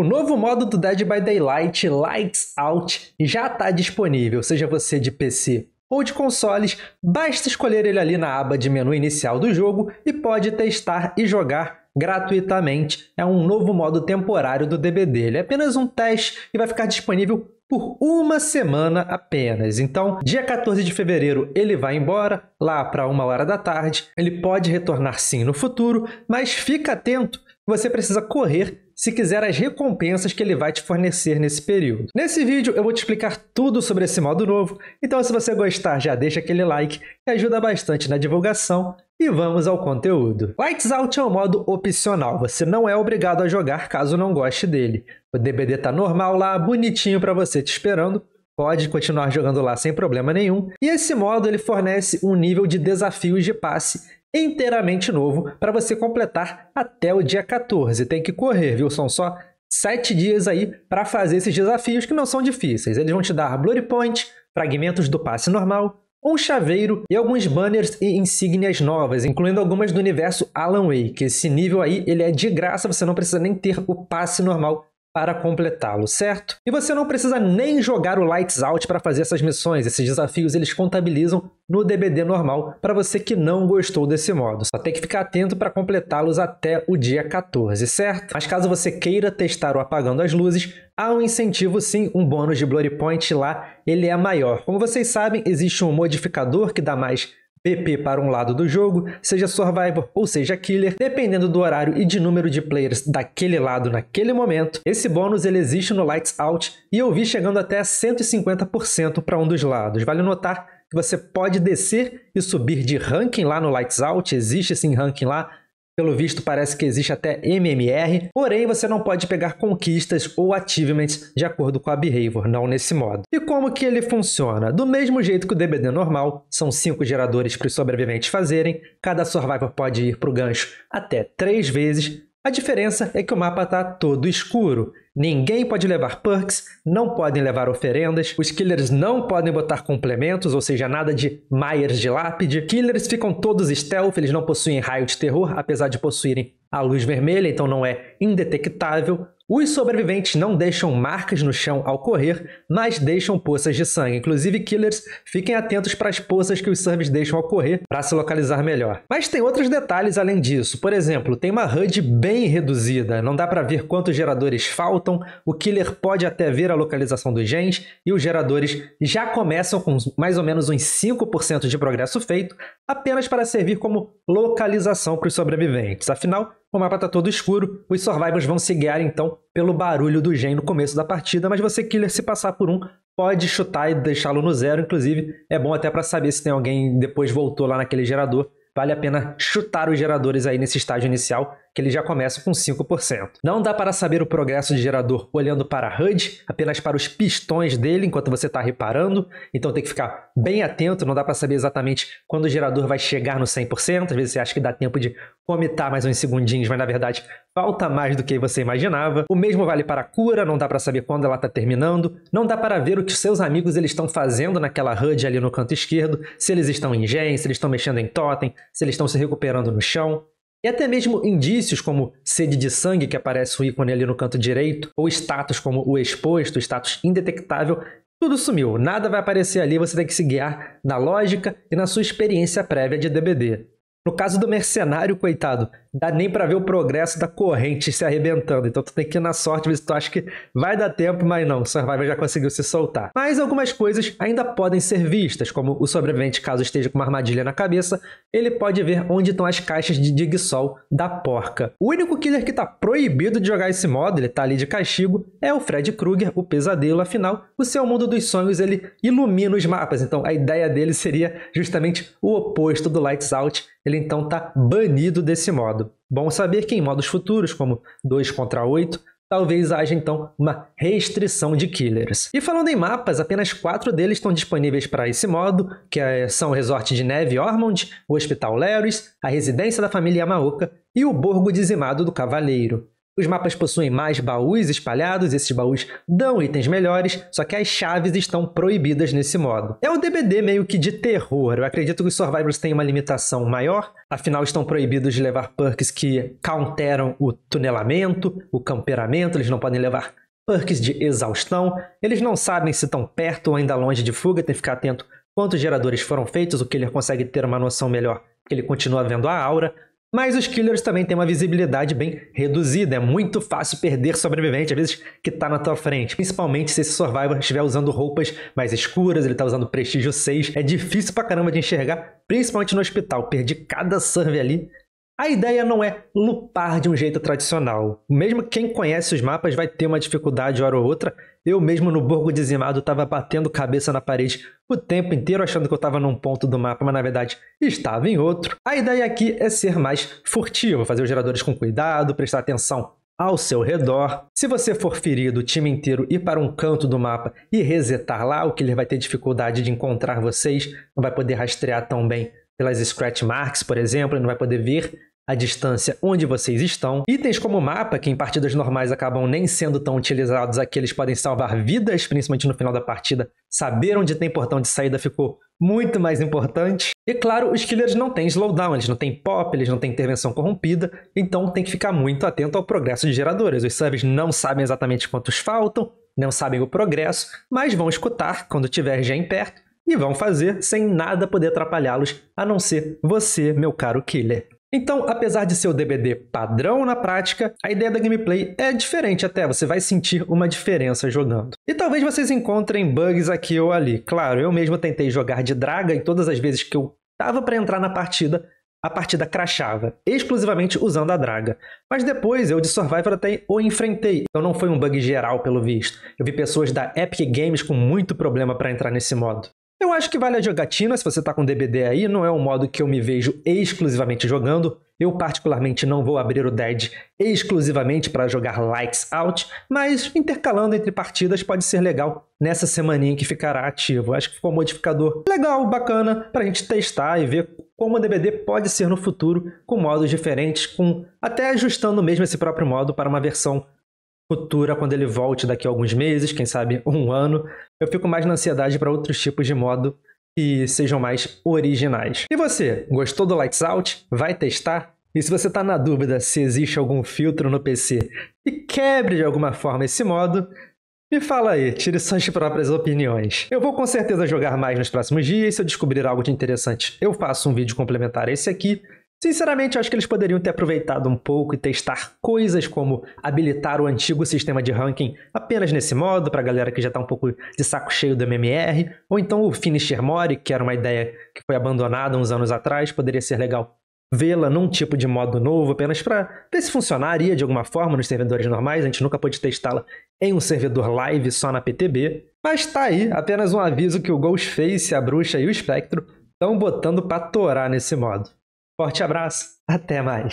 O novo modo do Dead by Daylight Lights Out já está disponível, seja você de PC ou de consoles, basta escolher ele ali na aba de menu inicial do jogo e pode testar e jogar gratuitamente. É um novo modo temporário do DBD. Ele é apenas um teste e vai ficar disponível por uma semana apenas. Então, dia 14 de fevereiro ele vai embora, lá para uma hora da tarde. Ele pode retornar sim no futuro, mas fica atento você precisa correr se quiser as recompensas que ele vai te fornecer nesse período. Nesse vídeo eu vou te explicar tudo sobre esse modo novo, então se você gostar já deixa aquele like que ajuda bastante na divulgação e vamos ao conteúdo. Lights Out é um modo opcional, você não é obrigado a jogar caso não goste dele. O DBD tá normal lá, bonitinho para você te esperando, pode continuar jogando lá sem problema nenhum. E esse modo ele fornece um nível de desafios de passe inteiramente novo para você completar até o dia 14. Tem que correr, viu? São só sete dias aí para fazer esses desafios que não são difíceis. Eles vão te dar Blurry Point, fragmentos do passe normal, um chaveiro e alguns banners e insígnias novas, incluindo algumas do universo Alan Wake. Esse nível aí ele é de graça, você não precisa nem ter o passe normal para completá-lo, certo? E você não precisa nem jogar o Lights Out para fazer essas missões, esses desafios eles contabilizam no DBD normal para você que não gostou desse modo. Só tem que ficar atento para completá-los até o dia 14, certo? Mas caso você queira testar o apagando as luzes, há um incentivo sim, um bônus de Blurry Point lá, ele é maior. Como vocês sabem, existe um modificador que dá mais PP para um lado do jogo, seja Survivor ou seja Killer, dependendo do horário e de número de players daquele lado naquele momento, esse bônus ele existe no Lights Out e eu vi chegando até 150% para um dos lados. Vale notar que você pode descer e subir de ranking lá no Lights Out, existe esse ranking lá, pelo visto, parece que existe até MMR, porém você não pode pegar conquistas ou achievements de acordo com a behavior, não nesse modo. E como que ele funciona? Do mesmo jeito que o DBD normal, são cinco geradores para os sobreviventes fazerem, cada survivor pode ir para o gancho até três vezes, a diferença é que o mapa está todo escuro. Ninguém pode levar perks, não podem levar oferendas, os killers não podem botar complementos, ou seja, nada de Myers de lápide. Killers ficam todos stealth, eles não possuem raio de terror, apesar de possuírem a luz vermelha, então não é indetectável. Os sobreviventes não deixam marcas no chão ao correr, mas deixam poças de sangue. Inclusive, killers, fiquem atentos para as poças que os servos deixam ao correr para se localizar melhor. Mas tem outros detalhes além disso. Por exemplo, tem uma HUD bem reduzida, não dá para ver quantos geradores faltam, o killer pode até ver a localização dos gens e os geradores já começam com mais ou menos uns 5% de progresso feito, apenas para servir como localização para os sobreviventes. Afinal, o mapa está todo escuro, os survivors vão se guiar então pelo barulho do gen no começo da partida, mas você, killer, se passar por um, pode chutar e deixá-lo no zero. Inclusive, é bom até para saber se tem alguém depois voltou lá naquele gerador. Vale a pena chutar os geradores aí nesse estágio inicial que ele já começa com 5%. Não dá para saber o progresso de gerador olhando para a HUD, apenas para os pistões dele enquanto você está reparando, então tem que ficar bem atento, não dá para saber exatamente quando o gerador vai chegar no 100%, às vezes você acha que dá tempo de vomitar mais uns segundinhos, mas na verdade falta mais do que você imaginava. O mesmo vale para a cura, não dá para saber quando ela está terminando, não dá para ver o que seus amigos eles estão fazendo naquela HUD ali no canto esquerdo, se eles estão em gen, se eles estão mexendo em totem, se eles estão se recuperando no chão. E até mesmo indícios como sede de sangue, que aparece o ícone ali no canto direito, ou status como o exposto, status indetectável, tudo sumiu. Nada vai aparecer ali, você tem que se guiar na lógica e na sua experiência prévia de DBD. No caso do mercenário, coitado, dá nem para ver o progresso da corrente se arrebentando. Então tu tem que ir na sorte ver se tu acha que vai dar tempo, mas não, o Survivor já conseguiu se soltar. Mas algumas coisas ainda podem ser vistas, como o sobrevivente, caso esteja com uma armadilha na cabeça, ele pode ver onde estão as caixas de Digsol da porca. O único killer que tá proibido de jogar esse modo, ele tá ali de castigo, é o Fred Krueger, o pesadelo, afinal, o seu mundo dos sonhos ele ilumina os mapas, então a ideia dele seria justamente o oposto do Lights Out, ele então tá banido desse modo modo. Bom saber que em modos futuros, como 2 contra 8, talvez haja então uma restrição de killers. E falando em mapas, apenas quatro deles estão disponíveis para esse modo, que é, são o Resort de Neve Ormond, o Hospital Leris, a Residência da Família Maoka e o Borgo Dizimado do Cavaleiro. Os mapas possuem mais baús espalhados, esses baús dão itens melhores, só que as chaves estão proibidas nesse modo. É um DBD meio que de terror, eu acredito que os Survivors têm uma limitação maior, afinal estão proibidos de levar perks que counteram o tunelamento, o camperamento, eles não podem levar perks de exaustão, eles não sabem se estão perto ou ainda longe de fuga, tem que ficar atento quantos geradores foram feitos, o que ele consegue ter uma noção melhor, ele continua vendo a aura, mas os killers também têm uma visibilidade bem reduzida, é muito fácil perder sobrevivente, às vezes que está na tua frente. Principalmente se esse survivor estiver usando roupas mais escuras, ele está usando prestígio 6, é difícil pra caramba de enxergar, principalmente no hospital. Perdi cada serve ali, a ideia não é lupar de um jeito tradicional. Mesmo quem conhece os mapas vai ter uma dificuldade hora ou outra. Eu mesmo no Borgo Dizimado estava batendo cabeça na parede o tempo inteiro achando que eu estava num ponto do mapa, mas na verdade estava em outro. A ideia aqui é ser mais furtivo, fazer os geradores com cuidado, prestar atenção ao seu redor. Se você for ferido, o time inteiro ir para um canto do mapa e resetar lá, o que ele vai ter dificuldade de encontrar vocês, não vai poder rastrear tão bem pelas scratch marks, por exemplo, ele não vai poder ver a distância onde vocês estão. Itens como mapa, que em partidas normais acabam nem sendo tão utilizados, aqui eles podem salvar vidas, principalmente no final da partida. Saber onde tem portão de saída ficou muito mais importante. E claro, os killers não têm slowdown, eles não têm pop, eles não têm intervenção corrompida, então tem que ficar muito atento ao progresso de geradores. Os subs não sabem exatamente quantos faltam, não sabem o progresso, mas vão escutar quando tiver já em perto e vão fazer sem nada poder atrapalhá-los, a não ser você, meu caro killer. Então, apesar de ser o DBD padrão na prática, a ideia da gameplay é diferente até, você vai sentir uma diferença jogando. E talvez vocês encontrem bugs aqui ou ali. Claro, eu mesmo tentei jogar de draga e todas as vezes que eu tava para entrar na partida, a partida crachava, exclusivamente usando a draga. Mas depois eu de Survivor até o enfrentei, então não foi um bug geral pelo visto. Eu vi pessoas da Epic Games com muito problema para entrar nesse modo. Eu acho que vale a jogatina se você está com DBD aí, não é um modo que eu me vejo exclusivamente jogando. Eu, particularmente, não vou abrir o Dead exclusivamente para jogar likes out, mas intercalando entre partidas pode ser legal nessa semaninha que ficará ativo. Acho que ficou um modificador legal, bacana, para a gente testar e ver como o DBD pode ser no futuro com modos diferentes, com até ajustando mesmo esse próprio modo para uma versão futura quando ele volte daqui a alguns meses, quem sabe um ano. Eu fico mais na ansiedade para outros tipos de modo que sejam mais originais. E você, gostou do Lights Out? Vai testar? E se você está na dúvida se existe algum filtro no PC e quebre de alguma forma esse modo, me fala aí, tire suas próprias opiniões. Eu vou com certeza jogar mais nos próximos dias, se eu descobrir algo de interessante, eu faço um vídeo complementar a esse aqui. Sinceramente, acho que eles poderiam ter aproveitado um pouco e testar coisas como habilitar o antigo sistema de ranking apenas nesse modo, para a galera que já está um pouco de saco cheio do MMR, ou então o Finisher Mori, que era uma ideia que foi abandonada uns anos atrás, poderia ser legal vê-la num tipo de modo novo, apenas para ver se funcionaria de alguma forma nos servidores normais, a gente nunca pôde testá-la em um servidor live só na PTB. Mas tá aí, apenas um aviso que o Ghostface, a Bruxa e o Spectro estão botando para torar nesse modo. Forte abraço, até mais!